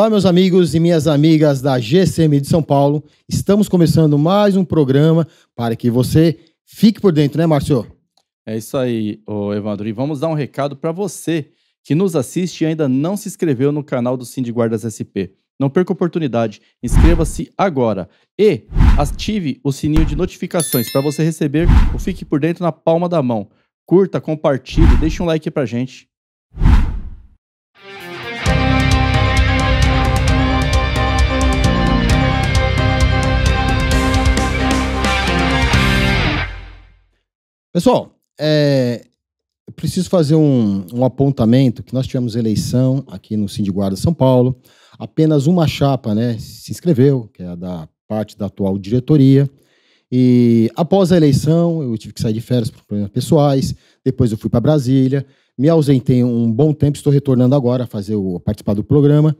Olá, meus amigos e minhas amigas da GCM de São Paulo. Estamos começando mais um programa para que você fique por dentro, né, Márcio? É isso aí, Evandro. E vamos dar um recado para você que nos assiste e ainda não se inscreveu no canal do Cindy Guardas SP. Não perca a oportunidade, inscreva-se agora e ative o sininho de notificações para você receber o Fique por Dentro na palma da mão. Curta, compartilhe, deixe um like para gente. Pessoal, é, eu preciso fazer um, um, apontamento que nós tivemos eleição aqui no Sindicato de São Paulo. Apenas uma chapa né, se inscreveu, que é a da parte da atual diretoria. E após a eleição, eu tive que sair de férias por problemas pessoais. Depois eu fui para Brasília. Me ausentei um bom tempo, estou retornando agora a fazer o, participar do programa.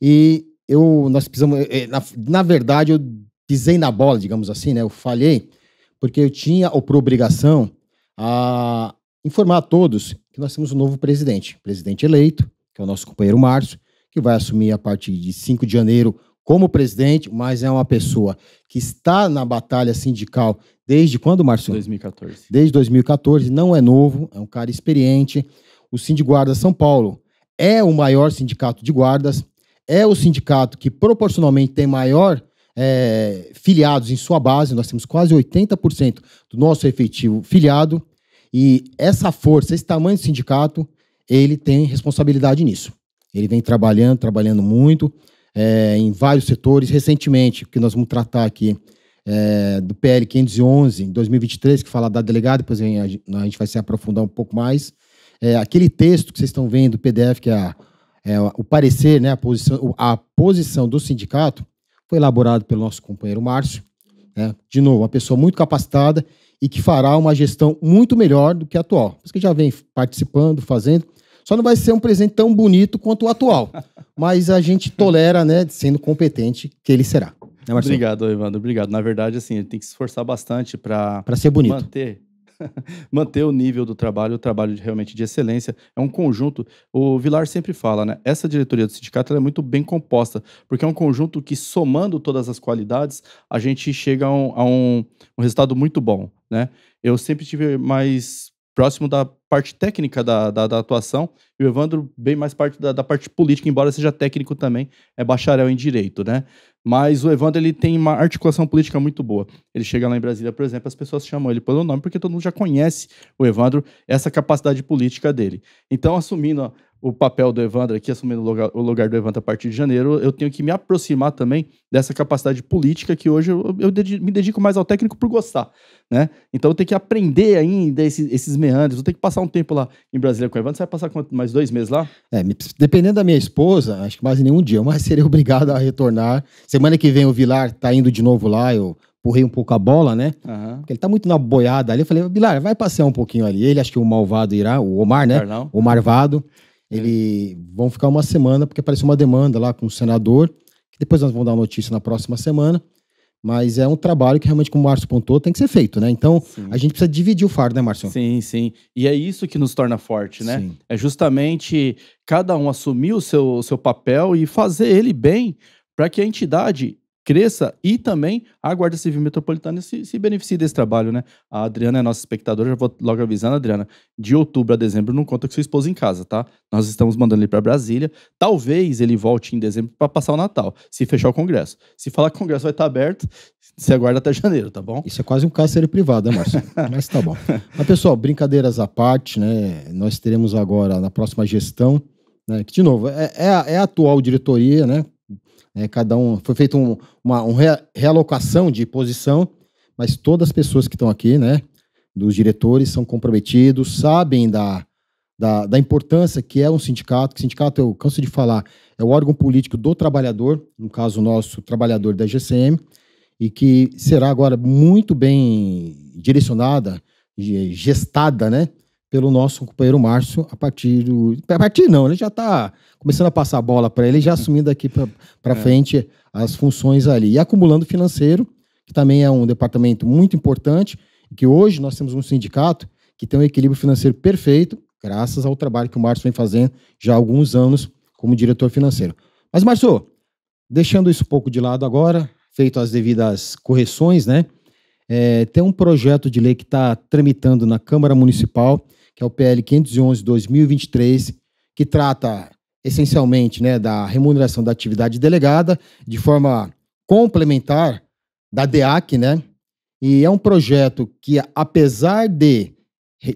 E eu, nós precisamos. É, na, na verdade, eu pisei na bola, digamos assim, né? Eu falhei porque eu tinha por obrigação a informar a todos que nós temos um novo presidente, presidente eleito, que é o nosso companheiro Márcio, que vai assumir a partir de 5 de janeiro como presidente, mas é uma pessoa que está na batalha sindical desde quando, Márcio? 2014. Desde 2014, não é novo, é um cara experiente. O Sindicato São Paulo é o maior sindicato de guardas, é o sindicato que proporcionalmente tem maior é, filiados em sua base, nós temos quase 80% do nosso efetivo filiado, e essa força, esse tamanho do sindicato, ele tem responsabilidade nisso. Ele vem trabalhando, trabalhando muito é, em vários setores. Recentemente, que nós vamos tratar aqui é, do PL 511, em 2023, que fala da delegada, depois a gente vai se aprofundar um pouco mais. É, aquele texto que vocês estão vendo, o PDF, que é, a, é, o parecer, né, a, posição, a posição do sindicato, foi elaborado pelo nosso companheiro Márcio. Né? De novo, uma pessoa muito capacitada e que fará uma gestão muito melhor do que a atual. porque isso que já vem participando, fazendo. Só não vai ser um presente tão bonito quanto o atual. Mas a gente tolera, né, sendo competente, que ele será. Né, Obrigado, Evandro. Obrigado. Na verdade, assim, ele tem que se esforçar bastante para para ser bonito. Manter manter o nível do trabalho, o trabalho de, realmente de excelência. É um conjunto. O Vilar sempre fala, né? Essa diretoria do sindicato é muito bem composta, porque é um conjunto que, somando todas as qualidades, a gente chega a um, a um, um resultado muito bom, né? Eu sempre tive mais próximo da parte técnica da, da, da, atuação, e o Evandro bem mais parte da, da, parte política, embora seja técnico também, é bacharel em direito, né? Mas o Evandro ele tem uma articulação política muito boa. Ele chega lá em Brasília, por exemplo, as pessoas chamam ele pelo nome porque todo mundo já conhece o Evandro, essa capacidade política dele. Então, assumindo o papel do Evandro aqui, assumindo o lugar, o lugar, do Evandro a partir de janeiro, eu tenho que me aproximar também dessa capacidade política que hoje eu, eu dedico, me dedico mais ao técnico por gostar, né? Então eu tenho que aprender ainda esses, esses meandros, eu tenho que passar um tempo lá em Brasília com o Evandro, você vai passar quanto, mais dois meses lá? É, dependendo da minha esposa, acho que mais nenhum dia, mas serei obrigado a retornar. Semana que vem o Vilar tá indo de novo lá, eu empurrei um pouco a bola, né? Uhum. Porque ele tá muito na boiada ali. Eu falei, Vilar vai passear um pouquinho ali. Ele, acho que o malvado irá, o Omar, né? O Marvado. Ele vão ficar uma semana, porque apareceu uma demanda lá com o senador, que depois nós vamos dar notícia na próxima semana. Mas é um trabalho que realmente, como o Márcio pontou, tem que ser feito, né? Então, sim. a gente precisa dividir o fardo, né, Márcio? Sim, sim. E é isso que nos torna forte, né? Sim. É justamente cada um assumir o seu, o seu papel e fazer ele bem para que a entidade cresça e também a Guarda Civil Metropolitana se, se beneficie desse trabalho, né? A Adriana é nossa espectadora, já vou logo avisando, Adriana, de outubro a dezembro não conta com sua esposa em casa, tá? Nós estamos mandando ele para Brasília. Talvez ele volte em dezembro para passar o Natal, se fechar o Congresso. Se falar que o Congresso vai estar tá aberto, você aguarda até janeiro, tá bom? Isso é quase um cárcere privado, né, Márcio? Mas tá bom. Mas, pessoal, brincadeiras à parte, né? Nós teremos agora, na próxima gestão, né, que, de novo, é, é, a, é a atual diretoria, né? Né? Cada um foi feito um, uma realocação de posição, mas todas as pessoas que estão aqui, né, dos diretores, são comprometidos, sabem da, da, da, importância que é um sindicato, que sindicato, eu canso de falar, é o órgão político do trabalhador, no caso nosso, trabalhador da GCM, e que será agora muito bem direcionada, gestada, né? pelo nosso companheiro Márcio a partir do. A partir não, ele já está começando a passar a bola para ele, já uhum. assumindo aqui para é. frente as funções ali. E acumulando financeiro, que também é um departamento muito importante, que hoje nós temos um sindicato que tem um equilíbrio financeiro perfeito, graças ao trabalho que o Márcio vem fazendo já há alguns anos como diretor financeiro. Mas, Márcio, deixando isso um pouco de lado agora, feito as devidas correções, né? É, tem um projeto de lei que está tramitando na Câmara Municipal que é o PL 511/2023, que trata essencialmente né, da remuneração da atividade delegada de forma complementar da DEAC, né? E é um projeto que, apesar de,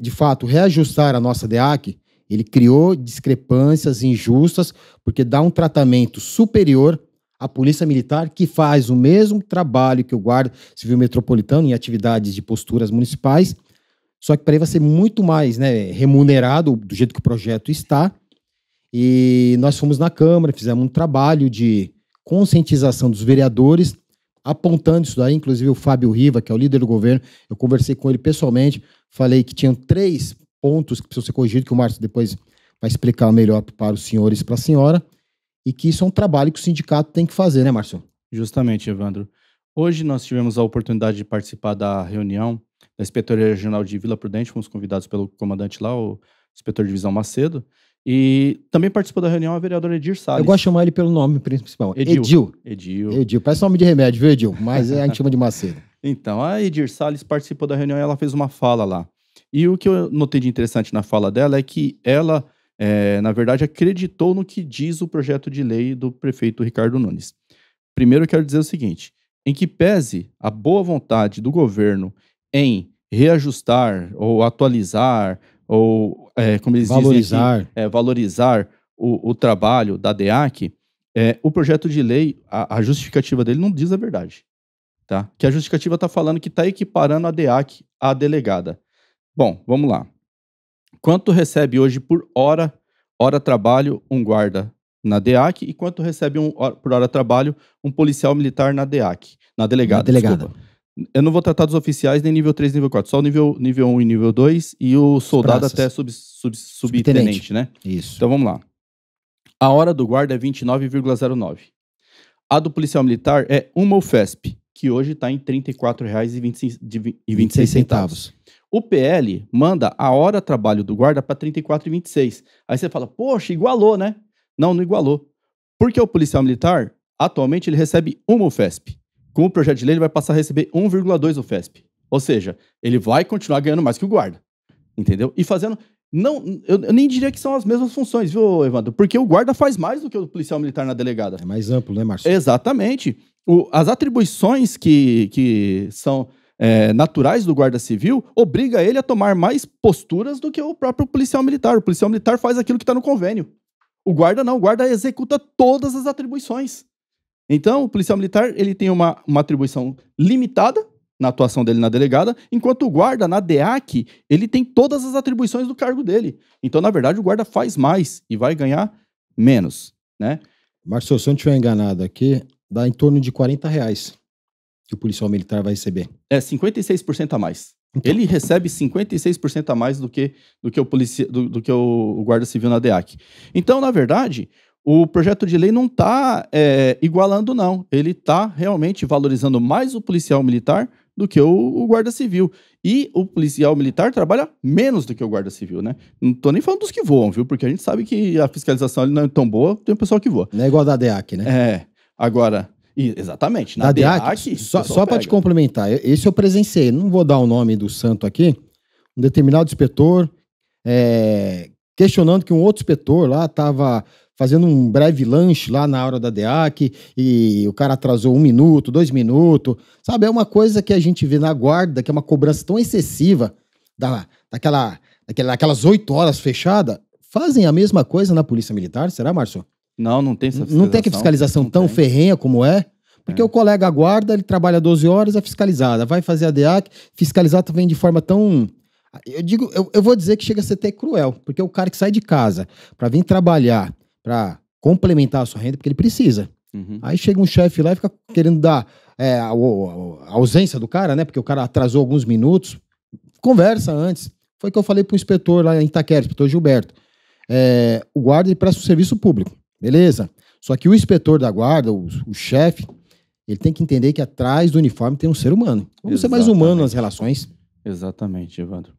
de fato, reajustar a nossa DEAC, ele criou discrepâncias injustas, porque dá um tratamento superior à Polícia Militar, que faz o mesmo trabalho que o Guarda Civil Metropolitano em atividades de posturas municipais, só que para ele vai ser muito mais né, remunerado do jeito que o projeto está. E nós fomos na Câmara, fizemos um trabalho de conscientização dos vereadores, apontando isso daí. Inclusive, o Fábio Riva, que é o líder do governo, eu conversei com ele pessoalmente, falei que tinham três pontos que precisam ser corrigidos, que o Márcio depois vai explicar melhor para os senhores e para a senhora, e que isso é um trabalho que o sindicato tem que fazer, né, Márcio? Justamente, Evandro. Hoje nós tivemos a oportunidade de participar da reunião da Inspetoria Regional de Vila Prudente, fomos convidados pelo comandante lá, o inspetor de divisão Macedo, e também participou da reunião a vereadora Edir Salles. Eu gosto de chamar ele pelo nome principal, Edil. Edil. Edil. Edil. Parece nome de remédio, viu, Edil? Mas é a gente chama de Macedo. Então, a Edir Salles participou da reunião e ela fez uma fala lá. E o que eu notei de interessante na fala dela é que ela, é, na verdade, acreditou no que diz o projeto de lei do prefeito Ricardo Nunes. Primeiro, eu quero dizer o seguinte: em que pese a boa vontade do governo em reajustar ou atualizar ou, é, como eles valorizar. dizem, aqui, é, valorizar o, o, trabalho da DEAC, é, o projeto de lei, a, a, justificativa dele não diz a verdade. Tá? Que a justificativa está falando que está equiparando a DEAC à delegada. Bom, vamos lá. Quanto recebe hoje por hora, hora trabalho, um guarda na DEAC e quanto recebe um, por hora trabalho um policial militar na DEAC, na delegada. Na delegada. Desculpa. Eu não vou tratar dos oficiais nem nível 3, nível 4, só o nível, nível 1 e nível 2 e o soldado até sub, sub, subtenente, subtenente, né? Isso. Então vamos lá. A hora do guarda é 29,09. A do policial militar é uma UFESP, que hoje está em R$ 34,26. O PL manda a hora trabalho do guarda para R$ 34,26. Aí você fala, poxa, igualou, né? Não, não igualou. Porque o policial militar, atualmente, ele recebe uma UFESP com o projeto de lei, ele vai passar a receber 1,2 do FESP. Ou seja, ele vai continuar ganhando mais que o guarda. Entendeu? E fazendo. Não, eu, eu nem diria que são as mesmas funções, viu, Evandro? Porque o guarda faz mais do que o policial militar na delegada. É mais amplo, né, Márcio? Exatamente. O, as atribuições que, que são é, naturais do guarda civil obriga ele a tomar mais posturas do que o próprio policial militar. O policial militar faz aquilo que está no convênio. O guarda não, o guarda executa todas as atribuições. Então, o policial militar ele tem uma, uma atribuição limitada na atuação dele na delegada, enquanto o guarda na DEAC ele tem todas as atribuições do cargo dele. Então, na verdade, o guarda faz mais e vai ganhar menos, né? Marcelo, se eu não estiver enganado aqui, dá em torno de 40 reais que o policial militar vai receber. É, 56% a mais. Então. Ele recebe 56% a mais do que, do que, o, policia, do, do que o guarda civil na DEAC. Então, na verdade, o projeto de lei não está é, igualando, não. Ele está realmente valorizando mais o policial militar do que o, o, guarda civil. E o policial militar trabalha menos do que o guarda civil, né? Não estou nem falando dos que voam, viu? Porque a gente sabe que a fiscalização não é tão boa, tem o pessoal que voa. Não é igual da DEAC, né? É. Agora, exatamente. Na da DEAC, DEAC só, só para te complementar, esse eu presenciei, não vou dar o nome do santo aqui, um determinado inspetor é, questionando que um outro inspetor lá estava fazendo um breve lanche lá na hora da DEAC e o cara atrasou um minuto, dois minutos. Sabe, é uma coisa que a gente vê na guarda, que é uma cobrança tão excessiva da, daquela, daquela, daquelas oito horas fechada. Fazem a mesma coisa na Polícia Militar, será, Márcio? Não, não tem essa fiscalização. Não tem que fiscalização tão tem. ferrenha como é? Porque é. o colega guarda, ele trabalha 12 horas, é fiscalizada. Vai fazer a DEAC, fiscalizar também de forma tão eu digo, eu, eu, vou dizer que chega a ser até cruel, porque o cara que sai de casa para vir trabalhar para complementar a sua renda, porque ele precisa. Uhum. Aí chega um chefe lá e fica querendo dar é, a, a, a, ausência do cara, né? Porque o cara atrasou alguns minutos. Conversa antes. Foi o que eu falei para o inspetor lá em Itaquera, inspetor Gilberto. É, o guarda ele presta um serviço público, beleza? Só que o inspetor da guarda, o, o chefe, ele tem que entender que atrás do uniforme tem um ser humano. Vamos Exatamente. ser mais humano nas relações. Exatamente, Evandro.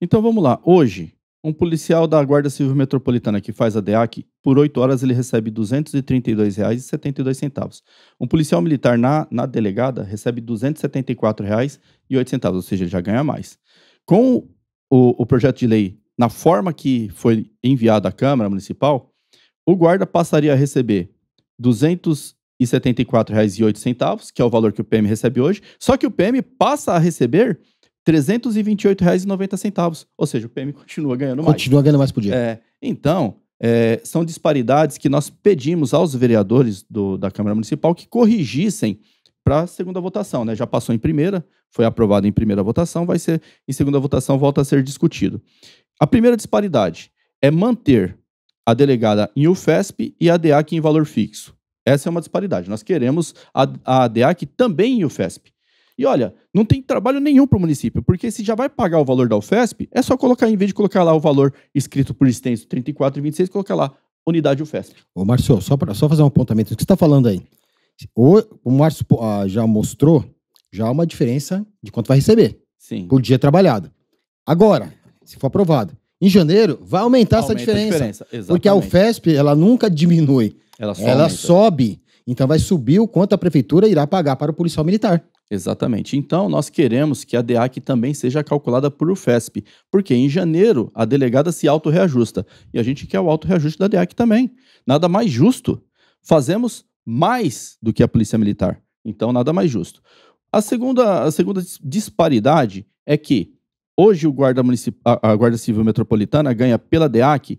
Então vamos lá. Hoje, um policial da Guarda Civil Metropolitana que faz a DEAC, por 8 horas ele recebe R$ 232,72. Um policial militar na, na delegada recebe R$ 274,08, ou seja, ele já ganha mais. Com o, o projeto de lei, na forma que foi enviado à Câmara Municipal, o guarda passaria a receber R$ 274,08, que é o valor que o PM recebe hoje, só que o PM passa a receber R$ R$ 328,90. Ou seja, o PM continua ganhando mais. Continua ganhando mais por dia. É, então, é, são disparidades que nós pedimos aos vereadores do, da Câmara Municipal que corrigissem para a segunda votação. Né? Já passou em primeira, foi aprovado em primeira votação, vai ser em segunda votação, volta a ser discutido. A primeira disparidade é manter a delegada em UFESP e a DEAC em valor fixo. Essa é uma disparidade. Nós queremos a, a DEAC também em UFESP. E olha, não tem trabalho nenhum para o município, porque se já vai pagar o valor da UFESP, é só colocar, em vez de colocar lá o valor escrito por extenso 34 e 26, colocar lá unidade UFESP. Ô, Márcio, só, para só fazer um apontamento do que você está falando aí. O, o Márcio ah, já mostrou já há uma diferença de quanto vai receber Sim. por dia trabalhado. Agora, se for aprovado, em janeiro vai aumentar Aumenta essa diferença, a diferença. porque a UFESP ela nunca diminui, ela, só ela sobe. Então vai subir o quanto a prefeitura irá pagar para o policial militar. Exatamente. Então, nós queremos que a DEAC também seja calculada por UFESP, porque em janeiro a delegada se autorreajusta e a gente quer o autorreajuste da DEAC também. Nada mais justo. Fazemos mais do que a Polícia Militar. Então, nada mais justo. A segunda, a segunda disparidade é que hoje o guarda municipal, a Guarda Civil Metropolitana ganha pela DEAC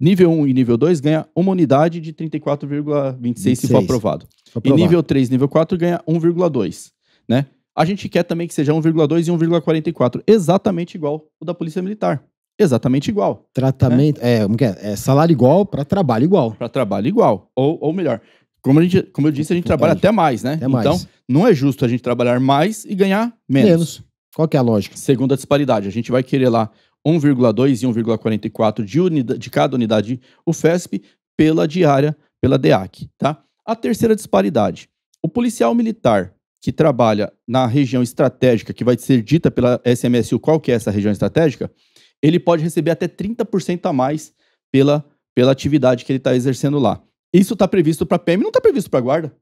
Nível 1 e nível 2 ganha uma unidade de 34,26 se for aprovado. aprovado. E nível 3 nível 4 ganha 1,2 né? A gente quer também que seja 1,2 e 1,44, exatamente igual o da Polícia Militar. Exatamente igual. Né? Tratamento, né? é, é, salário igual para trabalho igual. Para trabalho igual, ou, ou melhor, como, a gente, como eu disse, a gente trabalha até mais, né? Até mais. Então, não é justo a gente trabalhar mais e ganhar menos. Menos. Qual que é a lógica? Segunda disparidade, a gente vai querer lá 1,2 e 1,44 de, de cada unidade o FESP pela diária, pela DEAC, tá? A terceira disparidade. O policial militar que trabalha na região estratégica, que vai ser dita pela SMSU qual que é essa região estratégica, ele pode receber até 30% a mais pela, pela atividade que ele está exercendo lá. Isso está previsto para a PM, não está previsto para a guarda.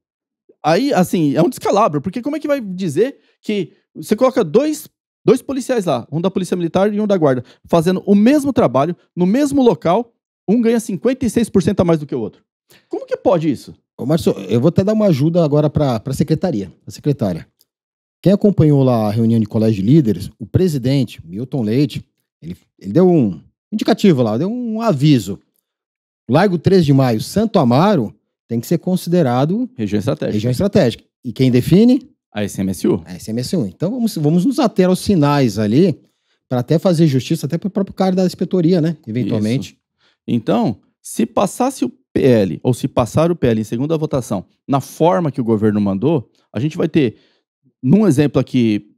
Aí, assim, é um descalabro, porque como é que vai dizer que você coloca dois, dois policiais lá, um da Polícia Militar e um da Guarda, fazendo o mesmo trabalho, no mesmo local, um ganha 56% a mais do que o outro. Como que pode isso? Ô, Márcio, eu vou até dar uma ajuda agora para a secretaria, a secretária. Quem acompanhou lá a reunião de colégio de líderes, o presidente, Milton Leite, ele, ele deu um indicativo lá, deu um aviso. Largo 3 de maio, Santo Amaro, tem que ser considerado região estratégica. Região estratégica. E quem define? A SMSU. A SMSU. Então vamos, vamos nos ater aos sinais ali, para até fazer justiça, até para o próprio cara da inspetoria, né? Eventualmente. Isso. Então, se passasse o PL, ou se passar o PL em segunda votação na forma que o governo mandou, a gente vai ter, num exemplo aqui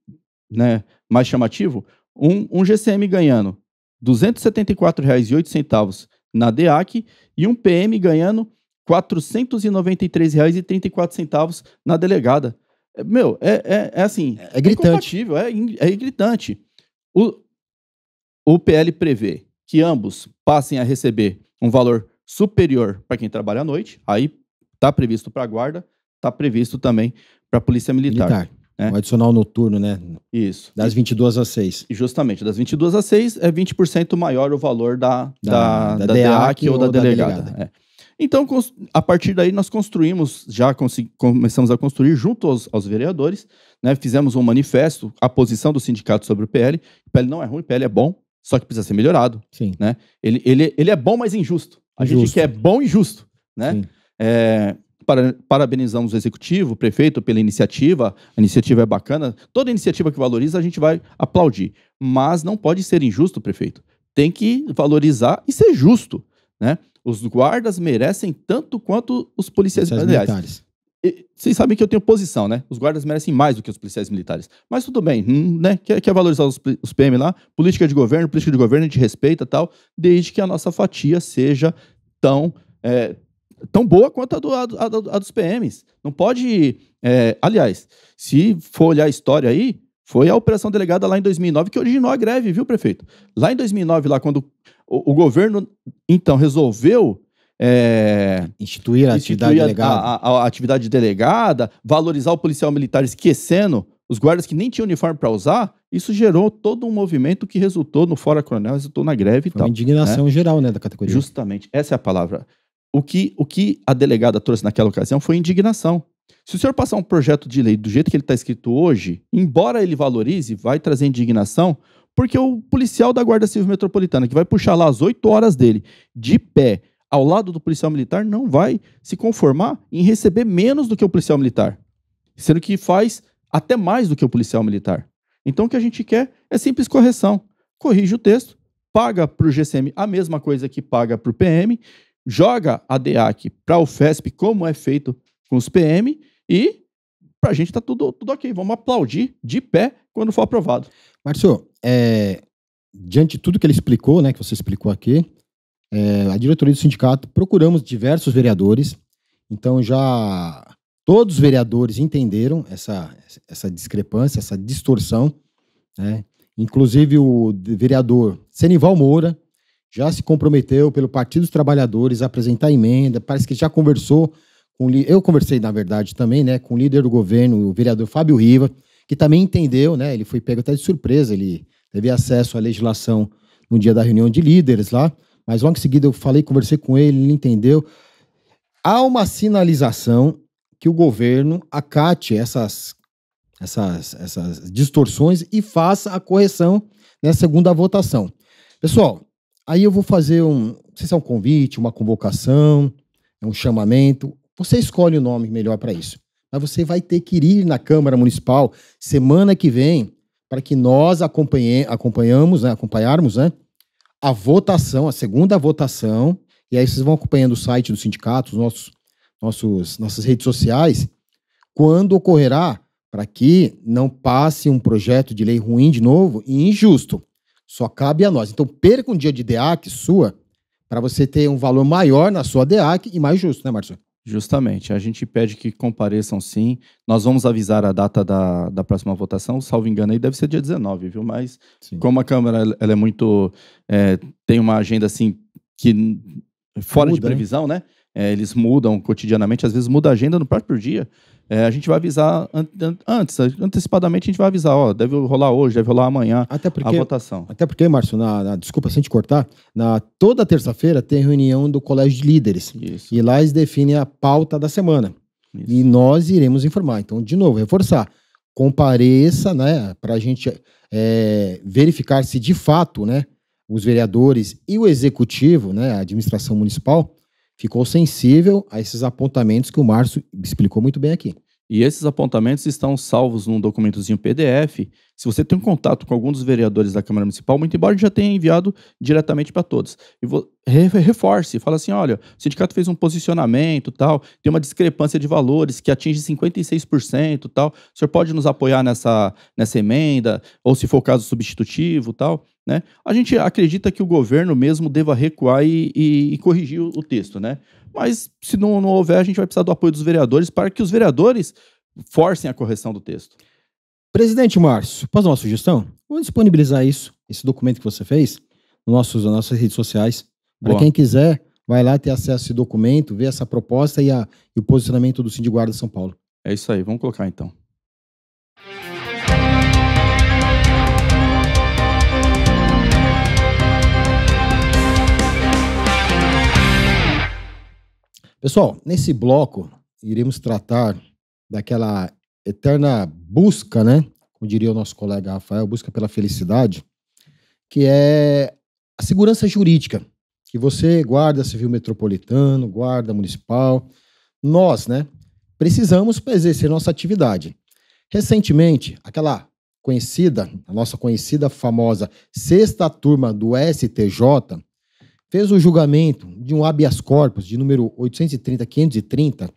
né, mais chamativo, um, um GCM ganhando R$ 274,08 na DEAC e um PM ganhando R$ 493,34 na delegada. Meu, é, é, é assim. É, é é, é, é gritante. O, o PL prevê que ambos passem a receber um valor superior para quem trabalha à noite, aí está previsto para a guarda, está previsto também para a polícia militar. militar. Né? O adicional noturno, né? Isso. Das 22 às 6. Justamente, das 22 às 6 é 20% maior o valor da, da, da, da DEAC ou, ou da delegada. delegada. É. Então, a partir daí, nós construímos, já começamos a construir junto aos, aos vereadores, né? fizemos um manifesto, a posição do sindicato sobre o PL. O PL não é ruim, o PL é bom, só que precisa ser melhorado. Sim. Né? Ele, ele, ele é bom, mas injusto. A injusto. gente quer é bom e justo. Né? É, para, parabenizamos o executivo, o prefeito, pela iniciativa. A iniciativa é bacana. Toda iniciativa que valoriza, a gente vai aplaudir. Mas não pode ser injusto, prefeito. Tem que valorizar e ser justo. Né? Os guardas merecem tanto quanto os policiais, policiais militares. Vocês sabem que eu tenho posição, né? Os guardas merecem mais do que os policiais militares. Mas tudo bem, hum, né? Quer, quer valorizar os, os PM lá? Política de governo, política de governo, a gente respeita tal, desde que a nossa fatia seja tão, é, tão boa quanto a, do, a, a, a dos PMs. Não pode. É, aliás, se for olhar a história aí, foi a operação delegada lá em 2009 que originou a greve, viu, prefeito? Lá em 2009, lá quando o, o governo então resolveu é, instituir a instituir atividade a, delegada. A, a, a, atividade delegada, valorizar o policial militar esquecendo os guardas que nem tinham uniforme para usar, isso gerou todo um movimento que resultou no Fora Coronel, resultou na greve Foi e tal. Uma né? indignação né? geral né, da categoria. Justamente, essa é a palavra. O que, o que a delegada trouxe naquela ocasião foi indignação. Se o senhor passar um projeto de lei do jeito que ele está escrito hoje, embora ele valorize, vai trazer indignação, porque o policial da Guarda Civil Metropolitana, que vai puxar lá as 8 horas dele, de pé, ao lado do policial militar não vai se conformar em receber menos do que o policial militar, sendo que faz até mais do que o policial militar. Então o que a gente quer é simples correção. Corrige o texto, paga para o GCM a mesma coisa que paga para o PM, joga a DEAC para o FESP, como é feito com os PM, e para a gente está tudo, tudo ok. Vamos aplaudir de pé quando for aprovado. Márcio, é, diante de tudo que ele explicou, né, que você explicou aqui, é, a diretoria do sindicato, procuramos diversos vereadores. Então, já todos os vereadores entenderam essa, essa discrepância, essa distorção. Né? Inclusive, o vereador Senival Moura já se comprometeu pelo Partido dos Trabalhadores a apresentar emenda. Parece que já conversou com. Eu conversei, na verdade, também né, com o líder do governo, o vereador Fábio Riva, que também entendeu, né? Ele foi pego até de surpresa, ele teve acesso à legislação no dia da reunião de líderes lá mas logo em seguida eu falei, conversei com ele, ele entendeu. Há uma sinalização que o governo acate essas, essas, essas distorções e faça a correção na segunda votação. Pessoal, aí eu vou fazer um, não sei se é um convite, uma convocação, é um chamamento, você escolhe o nome melhor para isso. Mas você vai ter que ir na Câmara Municipal semana que vem para que nós acompanhe, acompanhamos, né, acompanharmos né, a votação, a segunda votação, e aí vocês vão acompanhando o site do sindicato, os nossos, nossos, nossas redes sociais, quando ocorrerá, para que não passe um projeto de lei ruim de novo e injusto. Só cabe a nós. Então, perca um dia de DEAC sua para você ter um valor maior na sua DEAC e mais justo, né, Marcelo? Justamente. A gente pede que compareçam sim. Nós vamos avisar a data da, da próxima votação. Salvo engano, aí deve ser dia 19, viu? Mas sim. como a Câmara ela é muito. É, tem uma agenda assim que. fora Muda, de né? previsão, hein? né? É, eles mudam cotidianamente, às vezes muda a agenda no próprio dia. É, a gente vai avisar an an antes, antecipadamente a gente vai avisar, ó, deve rolar hoje, deve rolar amanhã até porque, a votação. Até porque, Márcio, na, na desculpa, sem te cortar, na, toda terça-feira tem reunião do Colégio de Líderes. Isso. E lá eles definem a pauta da semana. Isso. E nós iremos informar. Então, de novo, reforçar. Compareça, né, para a gente é, verificar se de fato, né, os vereadores e o executivo, né, a administração municipal, ficou sensível a esses apontamentos que o Márcio explicou muito bem aqui. E esses apontamentos estão salvos num documentozinho PDF. Se você tem um contato com algum dos vereadores da Câmara Municipal, muito embora já tenha enviado diretamente para todos. E reforce, fala assim: olha, o sindicato fez um posicionamento tal, tem uma discrepância de valores que atinge 56% tal. O senhor pode nos apoiar nessa, nessa emenda, ou se for o caso substitutivo tal. Né? A gente acredita que o governo mesmo deva recuar e, e, e corrigir o, o texto, né? Mas se não, não houver, a gente vai precisar do apoio dos vereadores para que os vereadores forcem a correção do texto. Presidente Márcio, posso dar uma sugestão? Vamos disponibilizar isso, esse documento que você fez, nos nossos, nas nossas redes sociais. Para quem quiser, vai lá ter acesso a esse documento, ver essa proposta e, a, e o posicionamento do Sindicato Guarda São Paulo. É isso aí, vamos colocar então. Pessoal, nesse bloco iremos tratar daquela eterna busca, né? Como diria o nosso colega Rafael, busca pela felicidade, que é a segurança jurídica que você, guarda civil metropolitano, guarda municipal, nós, né, precisamos para exercer nossa atividade. Recentemente, aquela conhecida, a nossa conhecida famosa sexta turma do STJ, fez o julgamento de um habeas corpus de número 830-530,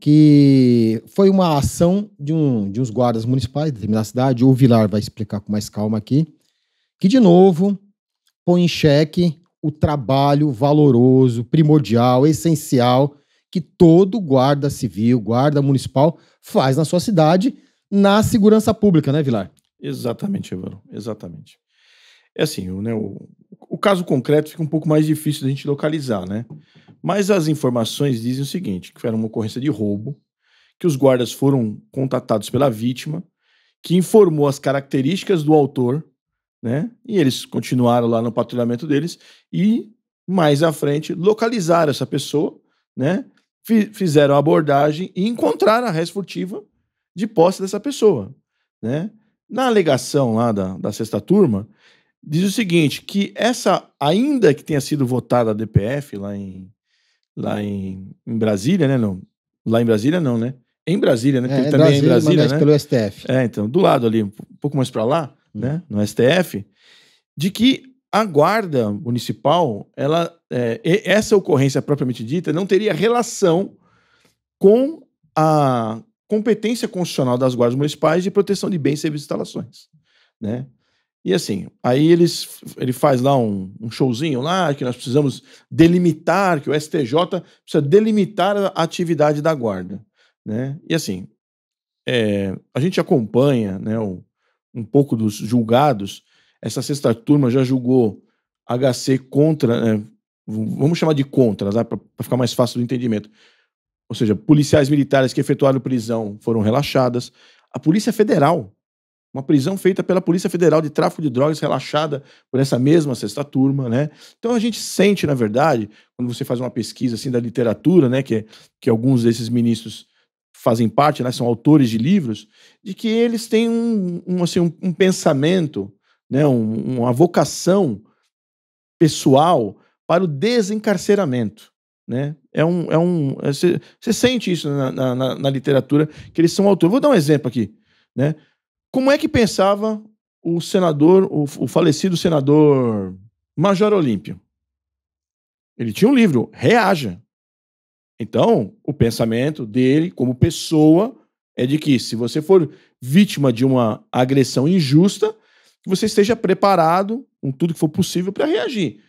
que foi uma ação de, um, de uns guardas municipais de determinada cidade, o Vilar vai explicar com mais calma aqui, que, de novo, põe em xeque o trabalho valoroso, primordial, essencial que todo guarda civil, guarda municipal faz na sua cidade na segurança pública, né, Vilar? Exatamente, Evandro, exatamente. É assim, né, o, o caso concreto fica um pouco mais difícil da gente localizar, né? Mas as informações dizem o seguinte: que era uma ocorrência de roubo, que os guardas foram contatados pela vítima, que informou as características do autor, né? E eles continuaram lá no patrulhamento deles e mais à frente localizaram essa pessoa, né? Fizeram a abordagem e encontraram a res furtiva de posse dessa pessoa, né? Na alegação lá da, da sexta turma, diz o seguinte, que essa, ainda que tenha sido votada a DPF lá em, lá é. em, em Brasília, né, não? Lá em Brasília não, né? Em Brasília, né? é, também Brasília, é em Brasília, né? pelo STF. É, então, do lado ali, um pouco mais para lá, hum. né, no STF, de que a guarda municipal, ela, é, essa ocorrência propriamente dita, não teria relação com a competência constitucional das guardas municipais de proteção de bens, serviços e instalações, né? E assim, aí eles, ele faz lá um, um, showzinho lá que nós precisamos delimitar, que o STJ precisa delimitar a atividade da guarda. Né? E assim, é, a gente acompanha né, um, um pouco dos julgados. Essa sexta turma já julgou HC contra, né, vamos chamar de contras, tá? para ficar mais fácil do entendimento. Ou seja, policiais militares que efetuaram prisão foram relaxadas. A Polícia Federal uma prisão feita pela Polícia Federal de Tráfico de Drogas, relaxada por essa mesma sexta turma, né? Então a gente sente, na verdade, quando você faz uma pesquisa assim da literatura, né, que, é, que alguns desses ministros fazem parte, né, são autores de livros, de que eles têm um, um assim, um, um, pensamento, né, um, uma vocação pessoal para o desencarceramento. Né? É um, é um, é, você, é, sente isso na, na, na, literatura que eles são autores. Vou dar um exemplo aqui, né? Como é que pensava o senador, o, o falecido senador Major Olímpio? Ele tinha um livro, Reaja. Então, o pensamento dele, como pessoa, é de que se você for vítima de uma agressão injusta, que você esteja preparado com tudo que for possível para reagir.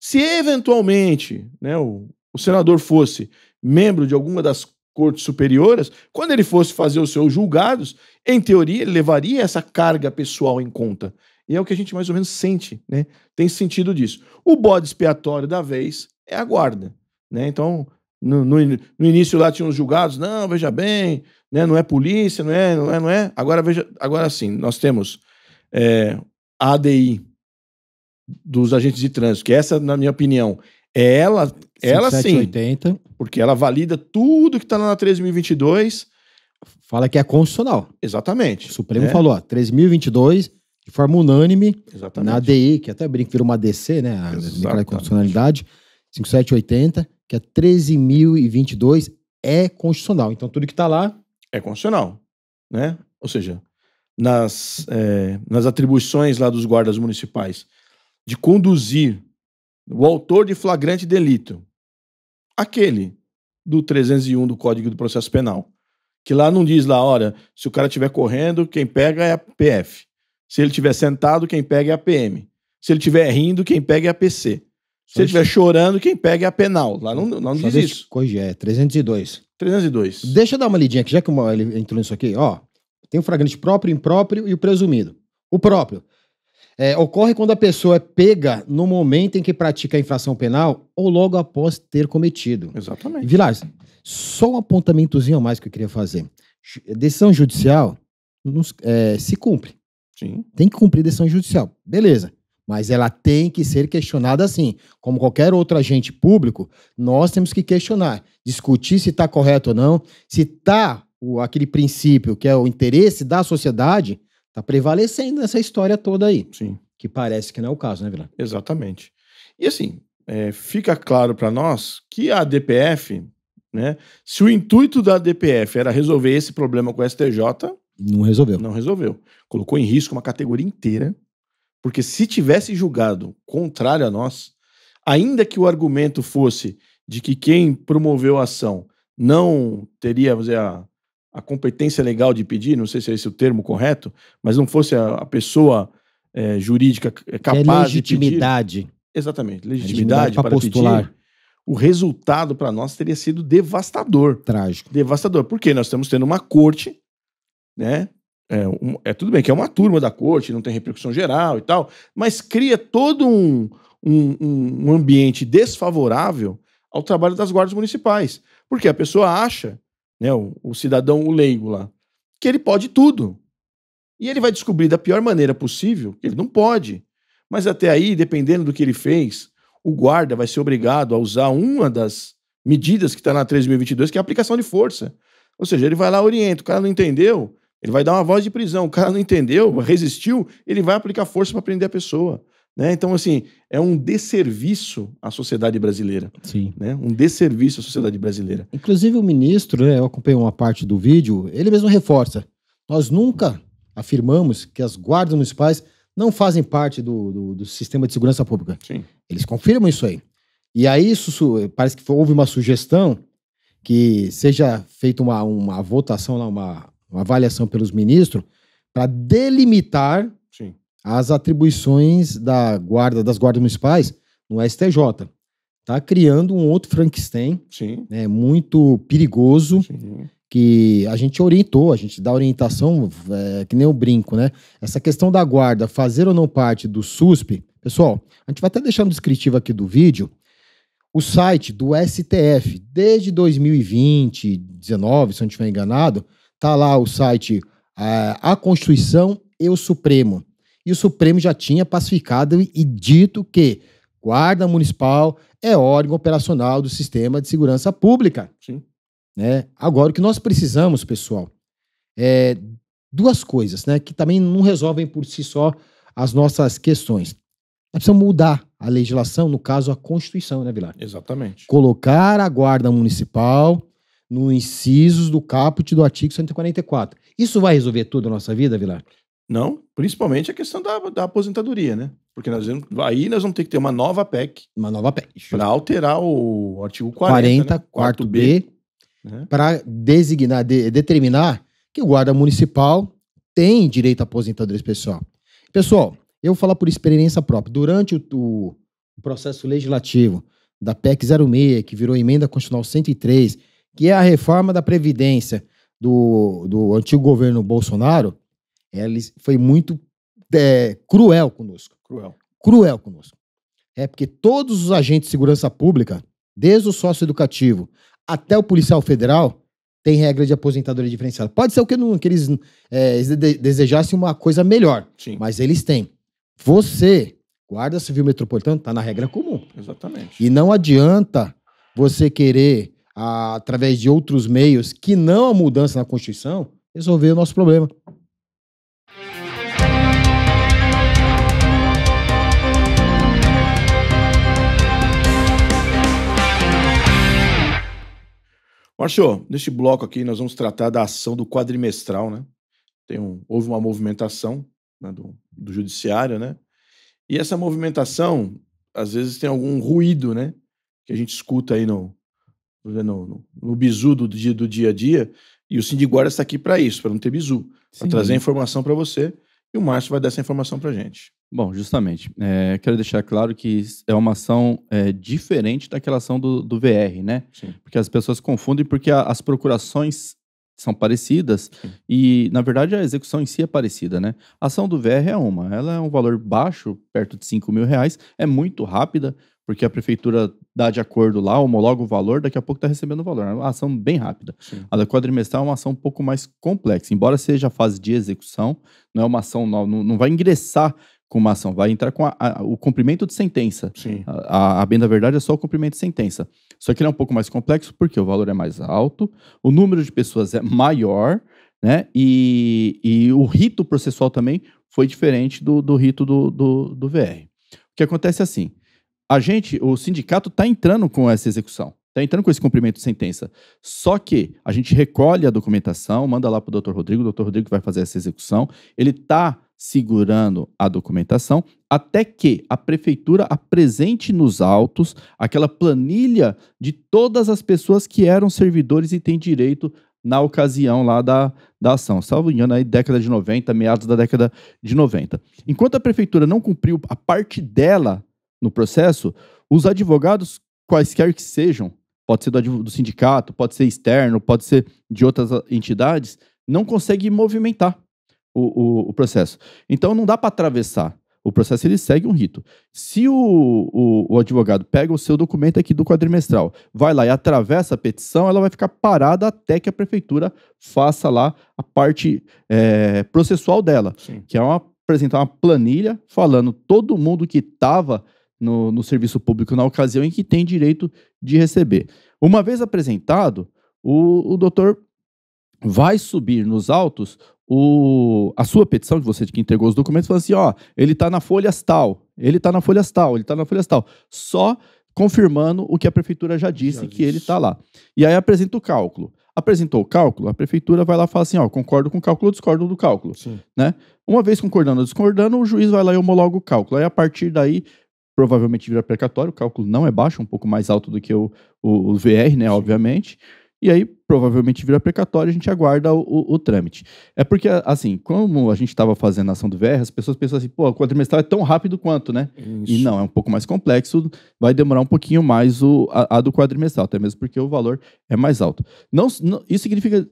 Se eventualmente né, o, o senador fosse membro de alguma das cortes superiores, quando ele fosse fazer os seus julgados, em teoria, ele levaria essa carga pessoal em conta. E é o que a gente mais ou menos sente, né? Tem sentido disso. O bode expiatório da vez é a guarda, né? Então, no, no, no início lá tinham os julgados, não, veja bem, né? não é polícia, não é, não é, não é. Agora, veja, agora sim, nós temos é, a ADI dos agentes de trânsito, que essa, na minha opinião, ela, ela sim. Porque ela valida tudo que está na 3022. Fala que é constitucional. Exatamente. O Supremo é. falou, ó, 3022, de forma unânime, Exatamente. na DI que até brinca, virou uma DC, né? A Declaração de Constitucionalidade, 5780, que é 13.022, é constitucional. Então tudo que está lá. É constitucional. Né? Ou seja, nas, é, nas atribuições lá dos guardas municipais de conduzir o autor de flagrante delito, aquele do 301 do Código do Processo Penal, que lá não diz lá, olha, se o cara estiver correndo, quem pega é a PF. Se ele estiver sentado, quem pega é a PM. Se ele estiver rindo, quem pega é a PC. Se ele estiver chorando, quem pega é a penal. Lá não, não diz isso. Corrigir, é 302. 302. Deixa eu dar uma lidinha aqui, já que ele entrou nisso aqui. Ó, tem o flagrante próprio, impróprio e o presumido. O próprio é, ocorre quando a pessoa é pega no momento em que pratica a infração penal ou logo após ter cometido. Exatamente. Vilas, só um apontamentozinho a mais que eu queria fazer. Decisão judicial nos, é, se cumpre. Sim. Tem que cumprir decisão judicial. Beleza. Mas ela tem que ser questionada assim. Como qualquer outro agente público, nós temos que questionar, discutir se está correto ou não, se está aquele princípio que é o interesse da sociedade tá prevalecendo essa história toda aí. Sim. Que parece que não é o caso, né, Vila? Exatamente. E assim, é, fica claro para nós que a DPF, né, se o intuito da DPF era resolver esse problema com o STJ, não resolveu. Não resolveu. Colocou em risco uma categoria inteira, porque se tivesse julgado contrário a nós, ainda que o argumento fosse de que quem promoveu a ação não teria, vamos dizer, a, a competência legal de pedir, não sei se é esse o termo correto, mas não fosse a, a pessoa é, jurídica é, é capaz é legitimidade. de pedir. Exatamente, legitimidade, legitimidade para postular. Pedir, o resultado para nós teria sido devastador. Trágico. Devastador. Porque nós estamos tendo uma corte, né? É, um, é tudo bem que é uma turma da corte, não tem repercussão geral e tal, mas cria todo um, um, um ambiente desfavorável ao trabalho das guardas municipais. Porque a pessoa acha né, o, o cidadão, o leigo lá, que ele pode tudo. E ele vai descobrir da pior maneira possível que ele não pode. Mas até aí, dependendo do que ele fez, o guarda vai ser obrigado a usar uma das medidas que está na 3.022, que é a aplicação de força. Ou seja, ele vai lá, orienta, o cara não entendeu, ele vai dar uma voz de prisão, o cara não entendeu, resistiu, ele vai aplicar força para prender a pessoa. Né? Então, assim, é um desserviço à sociedade brasileira. Sim. Né? Um desserviço à sociedade brasileira. Inclusive, o ministro, né, eu acompanhei uma parte do vídeo, ele mesmo reforça. Nós nunca afirmamos que as guardas municipais não fazem parte do, do, do sistema de segurança pública. Sim. Eles confirmam isso aí. E aí, isso, parece que houve uma sugestão que seja feita uma, uma votação, uma, uma avaliação pelos ministros para delimitar as atribuições da guarda das guardas municipais no STJ. Está criando um outro Frankenstein, Né, muito perigoso, Sim. que a gente orientou, a gente dá orientação, é, que nem o brinco, né? Essa questão da guarda fazer ou não parte do SUSP, pessoal, a gente vai até deixar no descritivo aqui do vídeo o site do STF, desde 2020, 19, se eu não estiver enganado, tá lá o site é, a Constituição e o Supremo e o Supremo já tinha pacificado e dito que Guarda Municipal é órgão operacional do sistema de segurança pública. Sim. Né? Agora, o que nós precisamos, pessoal, é duas coisas, né? Que também não resolvem por si só as nossas questões. Nós precisamos mudar a legislação, no caso, a Constituição, né, Vilar? Exatamente. Colocar a Guarda Municipal no incisos do caput do artigo 144. Isso vai resolver tudo a nossa vida, Vilar? Não, principalmente a questão da, da aposentadoria, né? Porque nós aí nós vamos ter que ter uma nova PEC. Uma nova PEC. Para alterar o artigo 40, 40 né? 4 B, né? para designar, de, determinar que o guarda municipal tem direito à aposentadoria pessoal. Pessoal, eu vou falar por experiência própria. Durante o, o processo legislativo da PEC 06, que virou emenda constitucional 103, que é a reforma da Previdência do, do antigo governo Bolsonaro, ela foi muito é, cruel conosco. Cruel. Cruel conosco. É porque todos os agentes de segurança pública, desde o sócio educativo até o policial federal, tem regra de aposentadoria diferenciada. Pode ser o que, não, que eles é, desejassem uma coisa melhor, Sim. mas eles têm. Você, guarda civil metropolitano, está na regra comum. Exatamente. E não adianta você querer, através de outros meios que não a mudança na Constituição, resolver o nosso problema. Marcio, neste bloco aqui nós vamos tratar da ação do quadrimestral, né? Tem um, houve uma movimentação né, do, do judiciário, né? E essa movimentação, às vezes, tem algum ruído, né? Que a gente escuta aí no, no, no, no bizu do dia, do dia a dia. E o Sindiguarda está aqui para isso, para não ter bizu, para trazer a informação para você. E o Márcio vai dar essa informação para a gente. Bom, justamente. É, quero deixar claro que é uma ação é, diferente daquela ação do, do VR, né? Sim. Porque as pessoas confundem porque a, as procurações são parecidas Sim. e, na verdade, a execução em si é parecida, né? A ação do VR é uma. Ela é um valor baixo, perto de 5 mil reais. É muito rápida, porque a prefeitura dá de acordo lá, homologa o valor, daqui a pouco está recebendo o valor. É uma ação bem rápida. Sim. A da quadrimestral é uma ação um pouco mais complexa, embora seja a fase de execução, não é uma ação nova, não, não vai ingressar com uma ação, vai entrar com a, a, o cumprimento de sentença. Sim. A, a, bem da verdade é só o cumprimento de sentença. Só que ele é um pouco mais complexo porque o valor é mais alto, o número de pessoas é maior, né? E, e o rito processual também foi diferente do, do rito do, do, do VR. O que acontece é assim: a gente, o sindicato está entrando com essa execução, está entrando com esse cumprimento de sentença. Só que a gente recolhe a documentação, manda lá para o doutor Rodrigo, o doutor Rodrigo vai fazer essa execução, ele está segurando a documentação até que a prefeitura apresente nos autos aquela planilha de todas as pessoas que eram servidores e têm direito na ocasião lá da, da ação. Salvo engano, aí década de 90, meados da década de 90. Enquanto a prefeitura não cumpriu a parte dela no processo, os advogados, quaisquer que sejam, pode ser do, do sindicato, pode ser externo, pode ser de outras entidades, não conseguem movimentar o, o, o processo. Então não dá para atravessar. O processo ele segue um rito. Se o, o, o, advogado pega o seu documento aqui do quadrimestral, vai lá e atravessa a petição, ela vai ficar parada até que a prefeitura faça lá a parte é, processual dela, Sim. que é uma, apresentar uma planilha falando todo mundo que estava no, no serviço público na ocasião em que tem direito de receber. Uma vez apresentado, o, o doutor vai subir nos autos o, a sua petição de você de que entregou os documentos falando assim, ó, ele está na folha tal, ele está na folha tal, ele está na folha tal. Só confirmando o que a prefeitura já disse já que disse. ele está lá. E aí apresenta o cálculo. Apresentou o cálculo, a prefeitura vai lá e fala assim, ó, concordo com o cálculo, discordo do cálculo, Sim. né? Uma vez concordando ou discordando, o juiz vai lá e homologa o cálculo. Aí a partir daí provavelmente vira precatório, o cálculo não é baixo, é um pouco mais alto do que o, o, o VR, né, Sim. obviamente. E aí, provavelmente vira precatório, a gente aguarda o, o, o trâmite. É porque, assim, como a gente estava fazendo a ação do VR, as pessoas pensam assim, pô, o quadrimestral é tão rápido quanto, né? Isso. E não, é um pouco mais complexo, vai demorar um pouquinho mais o, a, a do quadrimestral, até mesmo porque o valor é mais alto. Não, não isso significa,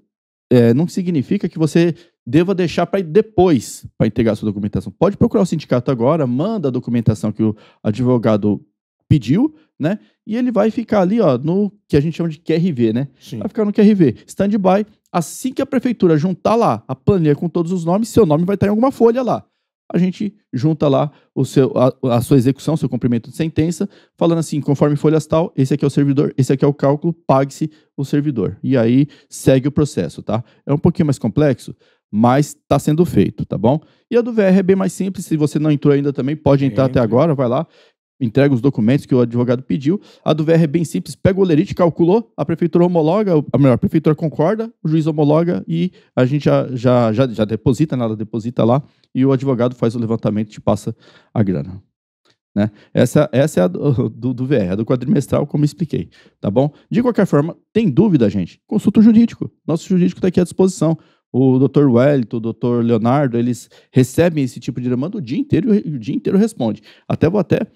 é, não significa que você deva deixar para depois para entregar a sua documentação. Pode procurar o sindicato agora, manda a documentação que o advogado pediu, né? E ele vai ficar ali, ó, no que a gente chama de QRV, né? Sim. Vai ficar no QRV, stand-by. Assim que a prefeitura juntar lá a planilha com todos os nomes, seu nome vai estar em alguma folha lá. A gente junta lá o seu, a, a sua execução, seu cumprimento de sentença, falando assim, conforme folhas tal, esse aqui é o servidor, esse aqui é o cálculo, pague-se o servidor. E aí segue o processo, tá? É um pouquinho mais complexo, mas está sendo feito, tá bom? E a do VR é bem mais simples, se você não entrou ainda também, pode entrar Entra. até agora, vai lá, entrega os documentos que o advogado pediu. A do VR é bem simples, pega o olerite, calculou, a prefeitura homologa, a melhor, a prefeitura concorda, o juiz homologa e a gente já, já, já, já deposita, nada deposita lá, e o advogado faz o levantamento e te passa a grana. Né? Essa, essa é a do, do, do VR, a do quadrimestral, como expliquei, tá bom? De qualquer forma, tem dúvida, gente? Consulta o jurídico. Nosso jurídico está aqui à disposição o Dr. Wellington, o Dr. Leonardo, eles recebem esse tipo de demanda o dia inteiro e o dia inteiro responde. Até vou até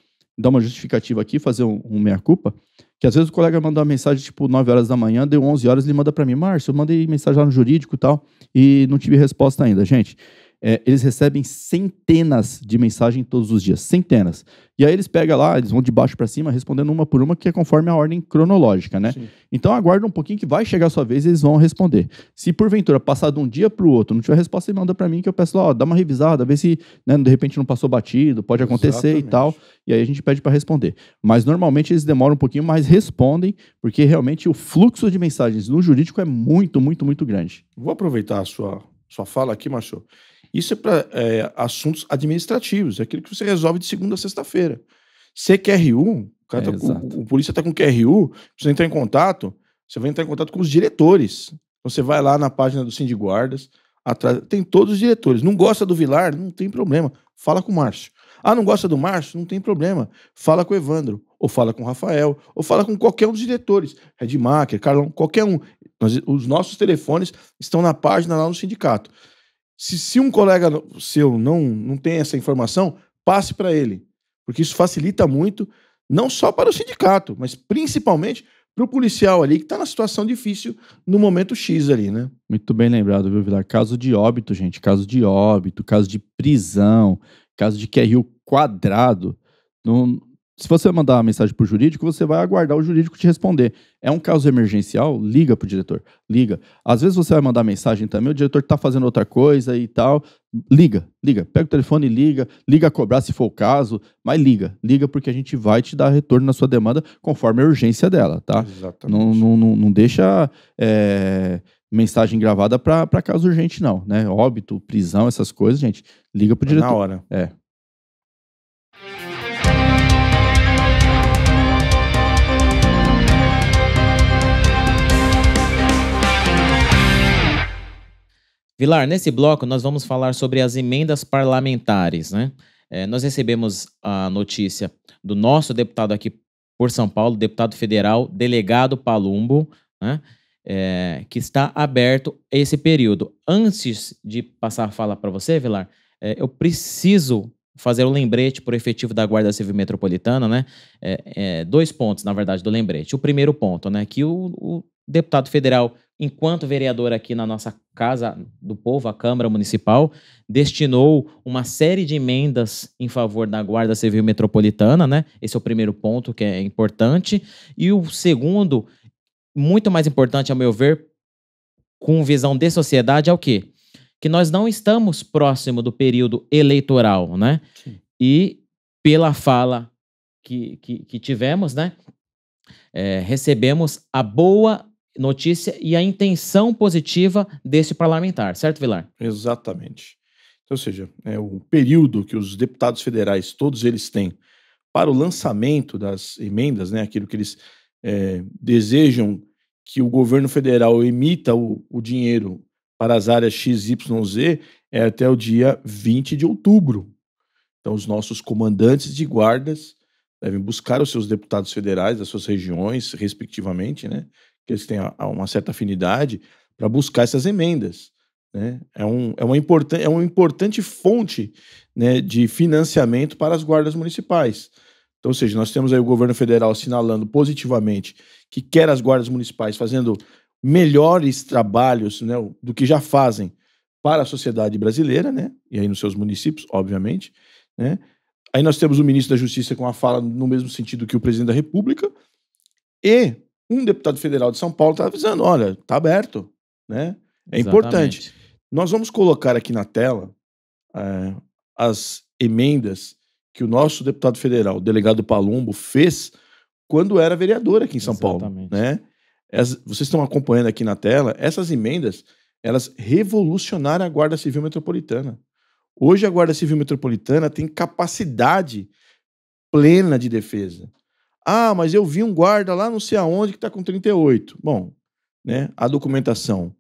dar uma justificativa aqui, fazer um, um meia-culpa, que às vezes o colega manda uma mensagem tipo 9 horas da manhã, deu 11 horas, ele manda para mim, Márcio, eu mandei mensagem lá no jurídico e tal, e não tive resposta ainda. Gente, é, eles recebem centenas de mensagens todos os dias, centenas. E aí eles pegam lá, eles vão de baixo para cima, respondendo uma por uma, que é conforme a ordem cronológica, né? Sim. Então aguarda um pouquinho que vai chegar a sua vez e eles vão responder. Se porventura passar de um dia para o outro não tiver resposta, manda para mim que eu peço lá, ó, dá uma revisada, vê se né, de repente não passou batido, pode acontecer Exatamente. e tal. E aí a gente pede para responder. Mas normalmente eles demoram um pouquinho, mas respondem, porque realmente o fluxo de mensagens no jurídico é muito, muito, muito grande. Vou aproveitar a sua, sua fala aqui, Machou isso é para é, assuntos administrativos, é aquilo que você resolve de segunda a sexta-feira. CQRU, o, é, tá o polícia está com QRU, você entrar em contato, você vai entrar em contato com os diretores. Então, você vai lá na página do Cindy Guardas, atrás, tem todos os diretores. Não gosta do Vilar? Não tem problema. Fala com o Márcio. Ah, não gosta do Márcio? Não tem problema. Fala com o Evandro, ou fala com o Rafael, ou fala com qualquer um dos diretores. Redmacher, Carlão, qualquer um. os nossos telefones estão na página lá no sindicato. Se, se um colega seu não, não tem essa informação, passe para ele, porque isso facilita muito, não só para o sindicato, mas principalmente para o policial ali que está na situação difícil no momento X ali, né? Muito bem lembrado, viu, Vilar? Caso de óbito, gente, caso de óbito, caso de prisão, caso de QRU quadrado, não, se você mandar uma mensagem para o jurídico, você vai aguardar o jurídico te responder. É um caso emergencial? Liga para o diretor. Liga. Às vezes você vai mandar mensagem também, o diretor está fazendo outra coisa e tal. Liga, liga. Pega o telefone e liga. Liga a cobrar se for o caso, mas liga. Liga porque a gente vai te dar retorno na sua demanda conforme a urgência dela, tá? Exatamente. Não, não, não, não deixa é, mensagem gravada para caso urgente, não. né? Óbito, prisão, essas coisas, gente. Liga para o diretor. Na hora. É. Vilar, nesse bloco nós vamos falar sobre as emendas parlamentares, né? É, nós recebemos a notícia do nosso deputado aqui por São Paulo, deputado federal, delegado Palumbo, né? É, que está aberto esse período. Antes de passar a fala para você, Vilar, é, eu preciso fazer um lembrete para o efetivo da Guarda Civil Metropolitana, né? É, é, dois pontos, na verdade, do lembrete. O primeiro ponto, né? Que o, o deputado federal, enquanto vereador aqui na nossa Casa do Povo, a Câmara Municipal, destinou uma série de emendas em favor da Guarda Civil Metropolitana, né? Esse é o primeiro ponto que é importante. E o segundo, muito mais importante, a meu ver, com visão de sociedade, é o quê? Que nós não estamos próximo do período eleitoral, né? Sim. E pela fala que, que, que tivemos, né? É, recebemos a boa notícia e a intenção positiva desse parlamentar, certo, Vilar? Exatamente. Então, ou seja, é o período que os deputados federais, todos eles têm, para o lançamento das emendas, né, aquilo que eles é, desejam que o governo federal emita o, o dinheiro para as áreas XYZ, é até o dia 20 de outubro. Então, os nossos comandantes de guardas devem buscar os seus deputados federais das suas regiões, respectivamente, né? que eles têm uma certa afinidade, para buscar essas emendas. Né? É, um, é, uma é uma importante fonte né, de financiamento para as guardas municipais. Então, ou seja, nós temos aí o governo federal sinalando positivamente que quer as guardas municipais fazendo melhores trabalhos né, do que já fazem para a sociedade brasileira, né? E aí nos seus municípios, obviamente, né? Aí nós temos o ministro da Justiça com a fala no mesmo sentido que o presidente da República e um deputado federal de São Paulo está avisando: olha, está aberto. Né? É importante. Nós vamos colocar aqui na tela é, as emendas que o nosso deputado federal, o delegado Palumbo, fez quando era vereador aqui em São Exatamente. Paulo. Né? As, vocês estão acompanhando aqui na tela, essas emendas elas revolucionaram a Guarda Civil Metropolitana. Hoje a Guarda Civil Metropolitana tem capacidade plena de defesa. Ah, mas eu vi um guarda lá não sei aonde que está com 38. Bom, né, a documentação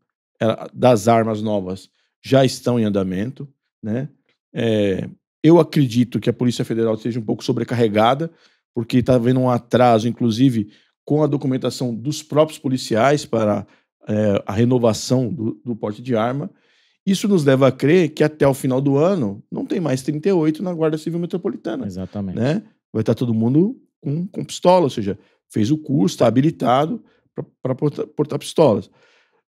das armas novas já estão em andamento. Né? É, eu acredito que a Polícia Federal esteja um pouco sobrecarregada, porque está havendo um atraso, inclusive, com a documentação dos próprios policiais para é, a renovação do, do porte de arma. Isso nos leva a crer que até o final do ano não tem mais 38 na Guarda Civil Metropolitana. Exatamente. Né? Vai estar tá todo mundo com, com pistola, ou seja, fez o curso, está habilitado para portar, portar pistolas.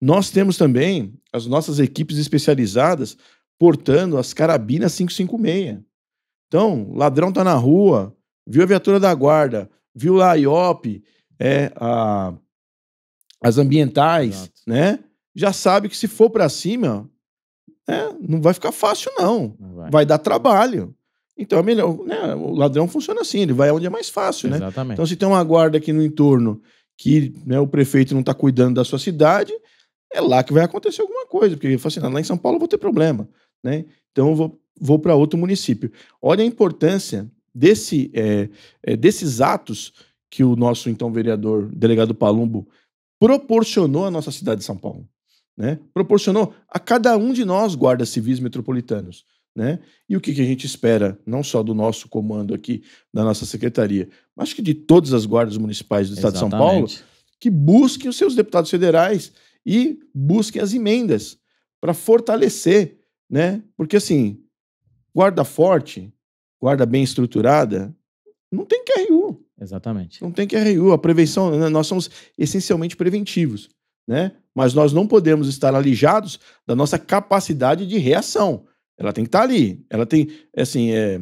Nós temos também as nossas equipes especializadas portando as carabinas 556. Então, ladrão está na rua, viu a viatura da guarda, viu lá a IOP, é, a, as ambientais, Exato. né? Já sabe que se for para cima, é, não vai ficar fácil, não. não vai. vai. dar trabalho. Então é melhor. Né? O ladrão funciona assim, ele vai onde é mais fácil, né? Exatamente. Então, se tem uma guarda aqui no entorno que né, o prefeito não está cuidando da sua cidade, é lá que vai acontecer alguma coisa, porque ele fala assim, ah, lá em São Paulo eu vou ter problema, né? Então eu vou, vou para outro município. Olha a importância desse, é, é, desses atos que o nosso então vereador, delegado Palumbo, proporcionou à nossa cidade de São Paulo. Né? Proporcionou a cada um de nós guardas civis metropolitanos. Né? E o que, que, a gente espera, não só do nosso comando aqui, da nossa secretaria, mas que de todas as guardas municipais do Estado de São Paulo, que busquem os seus deputados federais e busquem as emendas para fortalecer, né? Porque assim, guarda forte, guarda bem estruturada, não tem QRU. Exatamente. Não tem QRU. A prevenção, né, nós somos essencialmente preventivos, né? Mas nós não podemos estar alijados da nossa capacidade de reação. Ela tem que estar tá ali. Ela tem, é assim, é,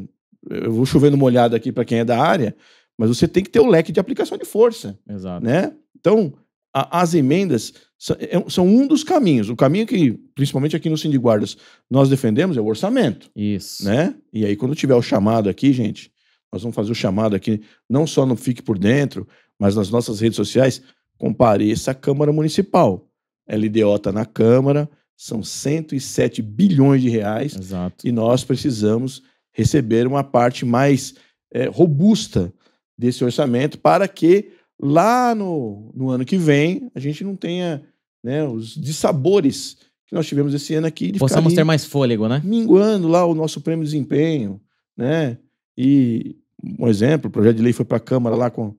eu vou chovendo olhada aqui para quem é da área, mas você tem que ter o leque de aplicação de força. Exato. Né? Então, a, as emendas são, é são, um dos caminhos. O caminho que, principalmente aqui no Cindy Guardas, nós defendemos é o orçamento. Isso. Né? E aí, quando tiver o chamado aqui, gente, nós vamos fazer o chamado aqui, não só no Fique Por Dentro, mas nas nossas redes sociais, compareça à Câmara Municipal. É LDO está na Câmara, são 107 bilhões de reais. Exato. E nós precisamos receber uma parte mais é, robusta desse orçamento para que lá no, no ano que vem a gente não tenha né, os dissabores que nós tivemos esse ano aqui. Possamos ter mais fôlego, né? Minguando lá o nosso prêmio de desempenho, né? E um exemplo, o projeto de lei foi para a Câmara lá com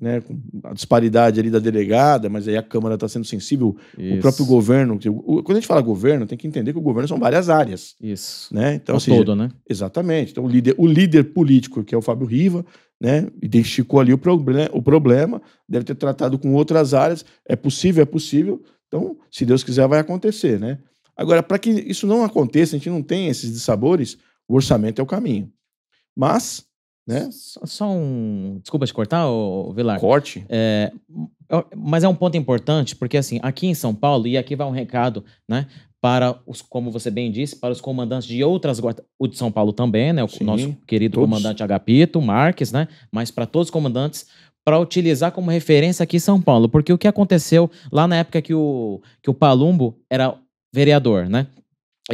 né, a disparidade ali da delegada, mas aí a Câmara está sendo sensível, Isso. o próprio governo. Quando a gente fala governo, tem que entender que o governo são várias áreas. Isso. Né? Então, seja, assim, todo, né? Exatamente. Então, o líder, o líder político, que é o Fábio Riva, né, identificou ali o, o problema, deve ter tratado com outras áreas. É possível, é possível. Então, se Deus quiser, vai acontecer. Né? Agora, para que isso não aconteça, a gente não tem esses dissabores, o orçamento é o caminho. Mas né? Só, só um. Desculpa te cortar, Vilar. Corte. É, é, mas é um ponto importante, porque assim, aqui em São Paulo, e aqui vai um recado, né? Para os, como você bem disse, para os comandantes de outras guardas, o de São Paulo também, né? O Sim, nosso querido todos. comandante Agapito, Marques, né? Mas para todos os comandantes, para utilizar como referência aqui em São Paulo. Porque o que aconteceu lá na época que o, que o Palumbo era vereador, né?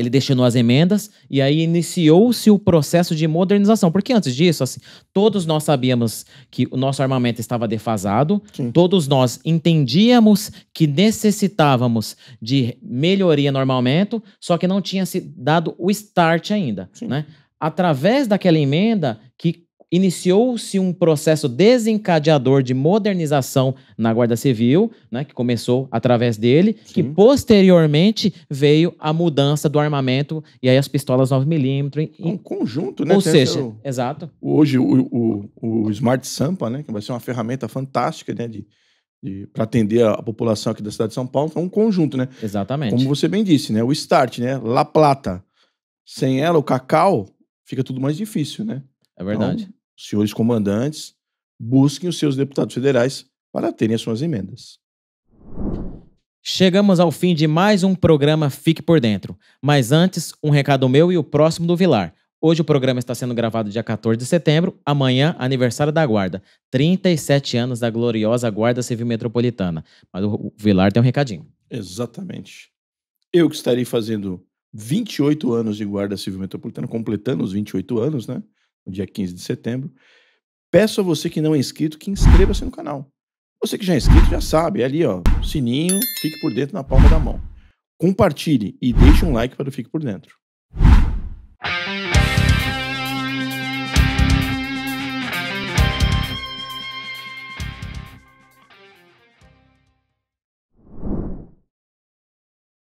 ele destinou as emendas e aí iniciou-se o processo de modernização. Porque antes disso, assim, todos nós sabíamos que o nosso armamento estava defasado, Sim. todos nós entendíamos que necessitávamos de melhoria no armamento, só que não tinha se dado o start ainda. Né? Através daquela emenda que iniciou-se um processo desencadeador de modernização na Guarda Civil, né, que começou através dele, Sim. que posteriormente veio a mudança do armamento e aí as pistolas 9mm. É um conjunto, né? Ou seja, exato. Hoje o, o, o Smart Sampa, né, que vai ser uma ferramenta fantástica né, de, para atender a, população aqui da cidade de São Paulo, é um conjunto, né? Exatamente. Como você bem disse, né? O start, né? La Plata. Sem ela, o cacau, fica tudo mais difícil, né? É verdade. Então, os senhores comandantes busquem os seus deputados federais para terem as suas emendas. Chegamos ao fim de mais um programa Fique por Dentro. Mas antes, um recado meu e o próximo do Vilar. Hoje o programa está sendo gravado dia 14 de setembro, amanhã, aniversário da Guarda. 37 anos da gloriosa Guarda Civil Metropolitana. Mas o Vilar tem um recadinho. Exatamente. Eu que estarei fazendo 28 anos de Guarda Civil Metropolitana, completando os 28 anos, né? no dia 15 de setembro. Peço a você que não é inscrito que inscreva-se no canal. Você que já é inscrito já sabe, é ali, ó, sininho, fique por dentro na palma da mão. Compartilhe e deixe um like para o Fique por Dentro.